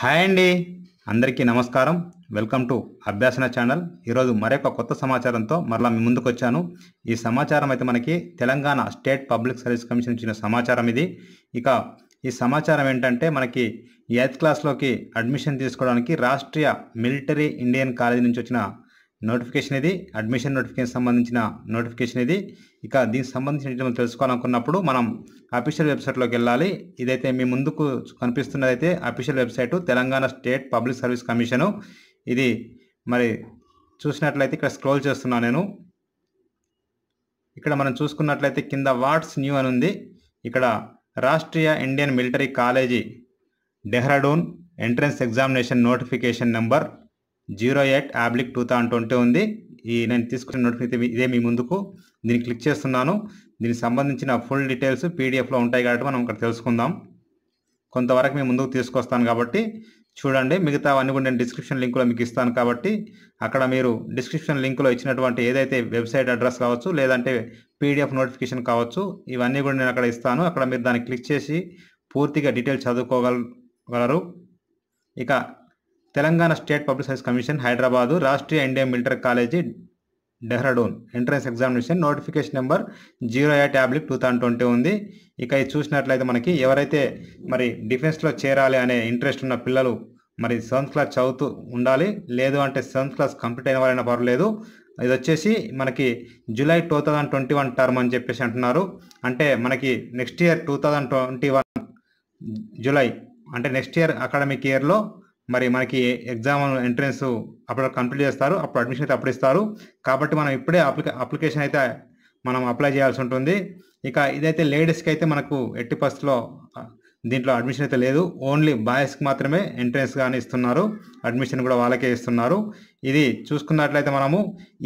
hi అండి అందరికీ నమస్కారం వెల్కమ్ టు అభ్యాసన ఛానల్ ఈరోజు మరొక కొత్త సమాచారంతో మరలా మీ ముందుకు వచ్చాను ఈ సమాచారం అయితే మనకి Telangana state public service commission ఇచ్చిన సమాచారం ఇది ఇక ఈ సమాచారం ఏంటంటే మనకి ఎయిత్ క్లాస్లోకి అడ్మిషన్ తీసుకోవడానికి రాష్ట్రీయ మిలిటరీ ఇండియన్ కాలేజీ నుంచి వచ్చిన నోటిఫికేషన్ ఇది అడ్మిషన్ నోటిఫికేషన్ సంబంధించిన నోటిఫికేషన్ ఇది ఇక దీనికి సంబంధించిన డీటెయిల్ తెలుసుకోవాలనుకున్నప్పుడు మనం అఫీషియల్ వెబ్సైట్లోకి వెళ్ళాలి ఇదైతే మీ ముందుకు కనిపిస్తున్నదైతే official website Telangana state public service commission ఇది మరి చూసినట్లయితే ఇక్కడ స్క్రోల్ చేస్తున్నాను నేను ఇక్కడ మనం చూసుకున్నట్లయితే కింద వాట్స్ న్యూ అని ఉంది ఇక్కడ Rashtriya Indian military college Dehradun entrance examination notification number zero eight యాబ్లిక్ టూ థౌసండ్ ట్వంటీ ఉంది ఈ నేను తీసుకున్న నోటిఫికేషన్ ఇదే మీ ముందుకు దీన్ని క్లిక్ చేస్తున్నాను దీనికి సంబంధించిన ఫుల్ డీటెయిల్స్ పీడిఎఫ్లో ఉంటాయి కాబట్టి మనం ఇక్కడ తెలుసుకుందాం కొంతవరకు మేము ముందుకు తీసుకొస్తాను కాబట్టి చూడండి మిగతా అన్ని కూడా నేను డిస్క్రిప్షన్ లింక్లో మీకు ఇస్తాను కాబట్టి అక్కడ మీరు డిస్క్రిప్షన్ లింక్లో ఇచ్చినటువంటి ఏదైతే వెబ్సైట్ అడ్రస్ కావచ్చు లేదంటే పీడిఎఫ్ నోటిఫికేషన్ కావచ్చు ఇవన్నీ కూడా నేను అక్కడ ఇస్తాను అక్కడ మీరు దాన్ని క్లిక్ చేసి పూర్తిగా డీటెయిల్ చదువుకోగలరు ఇక Telangana state public service commission Hyderabad Rashtriya Indian military college Dehradun entrance examination notification number zero eight ట్యాబ్లిక్ టూ థౌసండ్ ట్వంటీ ఉంది ఇక ఇది చూసినట్లయితే మనకి ఎవరైతే మరి డిఫెన్స్లో చేరాలి అనే ఇంట్రెస్ట్ ఉన్న పిల్లలు మరి సెవెంత్ క్లాస్ చదువుతూ ఉండాలి లేదు అంటే సెవెంత్ క్లాస్ కంప్లీట్ అయిన వారైనా పర్వాలేదు ఇది వచ్చేసి మనకి July two thousand twenty one term అని చెప్పేసి అంటున్నారు అంటే మనకి next year two thousand twenty one July అంటే నెక్స్ట్ ఇయర్ అకాడమిక్ ఇయర్లో మరి మనకి ఎగ్జామ్ ఎంట్రన్స్ అప్పుడు కంప్లీట్ చేస్తారు అప్పుడు అడ్మిషన్ అయితే అప్పుడు ఇస్తారు కాబట్టి మనం ఇప్పుడే అప్లికే అప్లికేషన్ అయితే మనం అప్లై చేయాల్సి ఉంటుంది ఇక ఇదైతే లేడీస్కి అయితే మనకు ఎట్టి పర్స్లో దీంట్లో అడ్మిషన్ అయితే లేదు ఓన్లీ బాయ్స్కి మాత్రమే ఎంట్రెన్స్ కానీ ఇస్తున్నారు అడ్మిషన్ కూడా వాళ్ళకే ఇస్తున్నారు ఇది చూసుకున్నట్లయితే మనము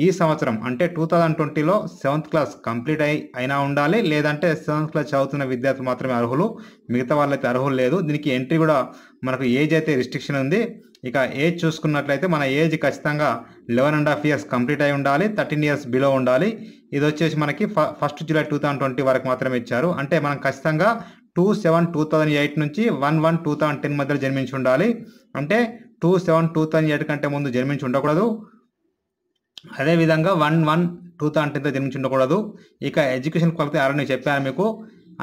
ఈ సంవత్సరం అంటే టూ థౌజండ్ ట్వంటీలో సెవెంత్ క్లాస్ కంప్లీట్ అయి అయినా ఉండాలి లేదంటే సెవెంత్ క్లాస్ చదువుతున్న విద్యార్థులు మాత్రమే అర్హులు మిగతా వాళ్ళైతే అర్హులు లేదు దీనికి ఎంట్రీ కూడా మనకు ఏజ్ అయితే రిస్ట్రిక్షన్ ఉంది ఇక ఏజ్ చూసుకున్నట్లయితే మన ఏజ్ ఖచ్చితంగా eleven and half years complete అయి ఉండాలి థర్టీన్ ఇయర్స్ బిలో ఉండాలి ఇది వచ్చేసి మనకి first July two thousand twenty వరకు మాత్రమే ఇచ్చారు అంటే మనం ఖచ్చితంగా two seven two thousand eight నుంచి one one two thousand ten మధ్యలో జన్మించి ఉండాలి అంటే two seven two thousand eight కంటే ముందు జన్మించి ఉండకూడదు అదేవిధంగా వన్ వన్ టూ థౌజండ్ టెన్తో జన్మించి ఉండకూడదు ఇక ఎడ్యుకేషన్ క్వాలిటీ ఆల్రెడీ చెప్పాను మీకు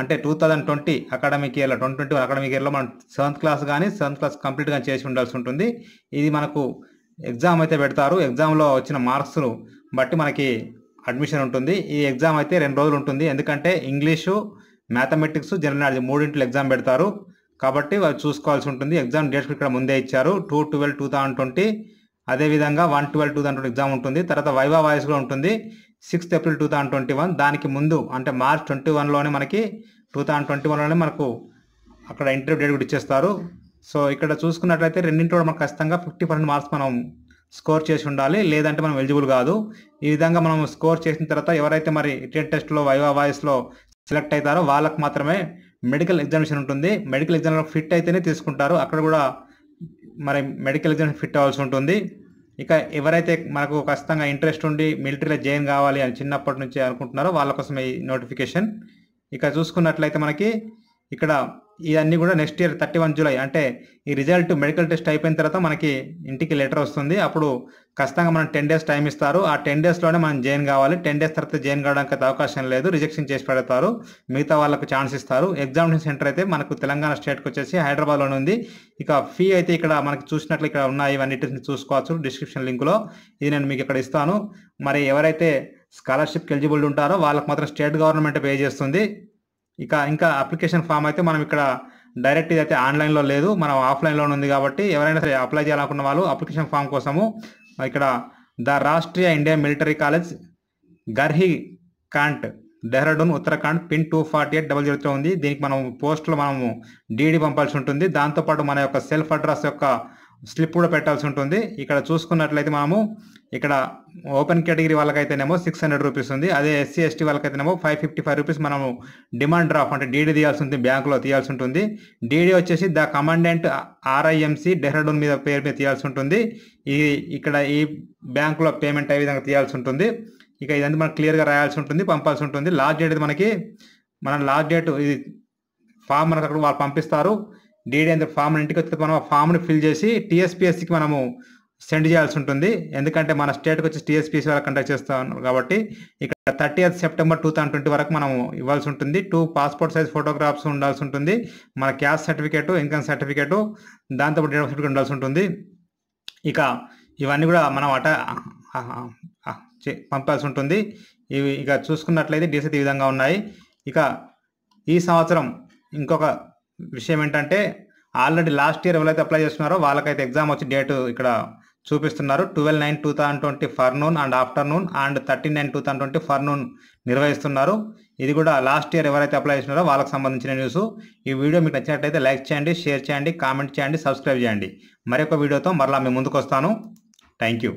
అంటే టూ థౌజండ్ ట్వంటీ అకాడమిక్ ఇయర్లో ట్వంటీ ట్వంటీ వన్ అకాడమిక్ ఇయర్లో మనం సెవెంత్ క్లాస్ కానీ సెవెంత్ క్లాస్ కంప్లీట్గా చేసి ఉండాల్సి ఉంటుంది ఇది మనకు ఎగ్జామ్ అయితే పెడతారు ఎగ్జామ్లో వచ్చిన మార్క్స్ను బట్టి మనకి అడ్మిషన్ ఉంటుంది ఈ ఎగ్జామ్ అయితే రెండు రోజులు ఉంటుంది ఎందుకంటే ఇంగ్లీషు మ్యాథమెటిక్స్ జనరల్ నాలెడ్జ్ మూడింటిలో ఎగ్జామ్ పెడతారు కాబట్టి వాళ్ళు చూసుకోవాల్సి ఉంటుంది ఎగ్జామ్ డేట్స్ ఇక్కడ ముందే ఇచ్చారు two twelve two thousand twenty అదేవిధంగా one twelve two thousand exam ఉంటుంది తర్వాత వైవా వాయిస్ కూడా ఉంటుంది sixth April two thousand twenty one దానికి ముందు అంటే మార్చ్ ట్వంటీ వన్లోనే మనకి టూ థౌసండ్ ట్వంటీ వన్లోనే మనకు అక్కడ ఇంటర్వ్యూ డేట్ కూడా ఇచ్చేస్తారు సో ఇక్కడ చూసుకున్నట్లయితే రెండింటి కూడా మనకు ఖచ్చితంగా ఫిఫ్టీ పర్సెంట్ మార్క్స్ మనం స్కోర్ చేసి ఉండాలి లేదంటే మనం ఎలిజిబుల్ కాదు ఈ విధంగా మనం స్కోర్ చేసిన తర్వాత ఎవరైతే మరి రిటర్న్ టెస్ట్లో వైవా వాయిస్లో సెలెక్ట్ అవుతారో వాళ్ళకు మాత్రమే మెడికల్ ఎగ్జామినేషన్ ఉంటుంది మెడికల్ ఎగ్జామ్లో ఫిట్ అయితేనే తీసుకుంటారు అక్కడ కూడా మరి మెడికల్ ఎగ్జామ్ ఫిట్ అవ్వాల్సి ఉంటుంది ఇక ఎవరైతే మనకు ఖచ్చితంగా ఇంట్రెస్ట్ ఉండి మిలిటరీలో జాయిన్ కావాలి అని చిన్నప్పటి నుంచి అనుకుంటున్నారో వాళ్ళ కోసం ఈ నోటిఫికేషన్ ఇక చూసుకున్నట్లయితే మనకి ఇక్కడ ఇవన్నీ కూడా next year thirty one July అంటే ఈ రిజల్ట్ మెడికల్ టెస్ట్ అయిపోయిన తర్వాత మనకి ఇంటికి లెటర్ వస్తుంది అప్పుడు ఖచ్చితంగా మనం టెన్ డేస్ టైం ఇస్తారు ఆ టెన్ డేస్లోనే మనం జాయిన్ కావాలి టెన్ డేస్ తర్వాత జాయిన్ కావడానికి అవకాశం లేదు రిజెక్షన్ చేసి పెడతారు మిగతా వాళ్ళకు ఛాన్స్ ఇస్తారు ఎగ్జామినేషన్ సెంటర్ అయితే మనకు తెలంగాణ స్టేట్కి వచ్చేసి హైదరాబాద్లోనే ఉంది ఇక ఫీ అయితే ఇక్కడ మనకి చూసినట్లు ఇక్కడ ఉన్నాయి ఇవన్నీ చూసుకోవచ్చు డిస్క్రిప్షన్ లింక్లో ఇది నేను మీకు ఇక్కడ ఇస్తాను మరి ఎవరైతే స్కాలర్షిప్ ఎలిజిబుల్ ఉంటారో వాళ్ళకి మాత్రం స్టేట్ గవర్నమెంట్ పే చేస్తుంది ఇక ఇంకా అప్లికేషన్ ఫామ్ అయితే మనం ఇక్కడ డైరెక్ట్ ఇదైతే ఆన్లైన్లో లేదు మనం ఆఫ్లైన్లో ఉంది కాబట్టి ఎవరైనా సరే అప్లై చేయాలనుకున్న వాళ్ళు అప్లికేషన్ ఫామ్ కోసము ఇక్కడ the Rashtriya India military college Garhi cantt Dehradun Uttarakhand pin two forty eight double జీరోతో ఉంది దీనికి మనం పోస్టులు మనము డీడీ పంపాల్సి ఉంటుంది దాంతోపాటు మన యొక్క సెల్ఫ్ అడ్రస్ యొక్క స్లిప్ కూడా పెట్టాల్సి ఉంటుంది ఇక్కడ చూసుకున్నట్లయితే మనము ఇక్కడ ఓపెన్ కేటగిరీ వాళ్ళకైతేనేమో సిక్స్ హండ్రెడ్ రూపీస్ ఉంది అదే ఎస్సీ ఎస్టీ వాళ్ళకైతేనేమో ఫైవ్ ఫిఫ్టీ ఫైవ్ రూపీస్ మనము డిమాండ్ డ్రాఫ్ట్ అంటే డీడీ తీయాల్సి ఉంటుంది బ్యాంకులో తీయాల్సి ఉంటుంది డీడీ వచ్చేసి ద కమాండెంట్ ఆర్ఐఎంసీ డెహ్రాడూన్ మీద పేరు మీద తీయాల్సి ఉంటుంది ఈ ఇక్కడ ఈ బ్యాంకులో పేమెంట్ అయ్యే విధంగా తీయాల్సి ఉంటుంది ఇక ఇదంతా మనకు క్లియర్గా రాయాల్సి ఉంటుంది పంపాల్సి ఉంటుంది లాస్ట్ డేట్ మనకి మన లాస్ట్ డేట్ ఇది ఫామ్ మనకు అక్కడ వాళ్ళు పంపిస్తారు డీడీ అంత ఫామ్ ఇంటికి వచ్చి మనం ఆ ఫామ్ని ఫిల్ చేసి టీఎస్పిఎస్సికి మనము సెండ్ చేయాల్సి ఉంటుంది ఎందుకంటే మన స్టేట్కి వచ్చి టీఎస్పీసీ వరకు కండక్ట్ ఉన్నారు కాబట్టి ఇక్కడ thirty September two thousand twenty వరకు మనం ఇవ్వాల్సి ఉంటుంది టూ పాస్పోర్ట్ సైజ్ ఫోటోగ్రాఫ్స్ ఉండాల్సి ఉంటుంది మన క్యాస్ట్ సర్టిఫికేట్ ఇన్కమ్ సర్టిఫికేట్ దాంతో డేట్ ఆఫ్ ఉండాల్సి ఉంటుంది ఇక ఇవన్నీ కూడా మనం అట పంపాల్సి ఉంటుంది ఇవి ఇక చూసుకున్నట్లయితే డీసెట్ ఈ విధంగా ఉన్నాయి ఇక ఈ సంవత్సరం ఇంకొక విషయం ఏంటంటే ఆల్రెడీ లాస్ట్ ఇయర్ ఎవరైతే అప్లై చేస్తున్నారో వాళ్ళకైతే ఎగ్జామ్ వచ్చి డేటు ఇక్కడ చూపిస్తున్నారు twelve nine two thousand twenty forenoon and afternoon and thirty nine two thousand twenty forenoon నిర్వహిస్తున్నారు ఇది కూడా లాస్ట్ ఇయర్ ఎవరైతే అప్లై చేసినారో వాళ్ళకి సంబంధించిన న్యూస్ ఈ వీడియో మీకు నచ్చినట్లయితే లైక్ చేయండి షేర్ చేయండి కామెంట్ చేయండి సబ్స్క్రైబ్ చేయండి మరొక వీడియోతో మరలా మేము ముందుకు వస్తాను థ్యాంక్ యూ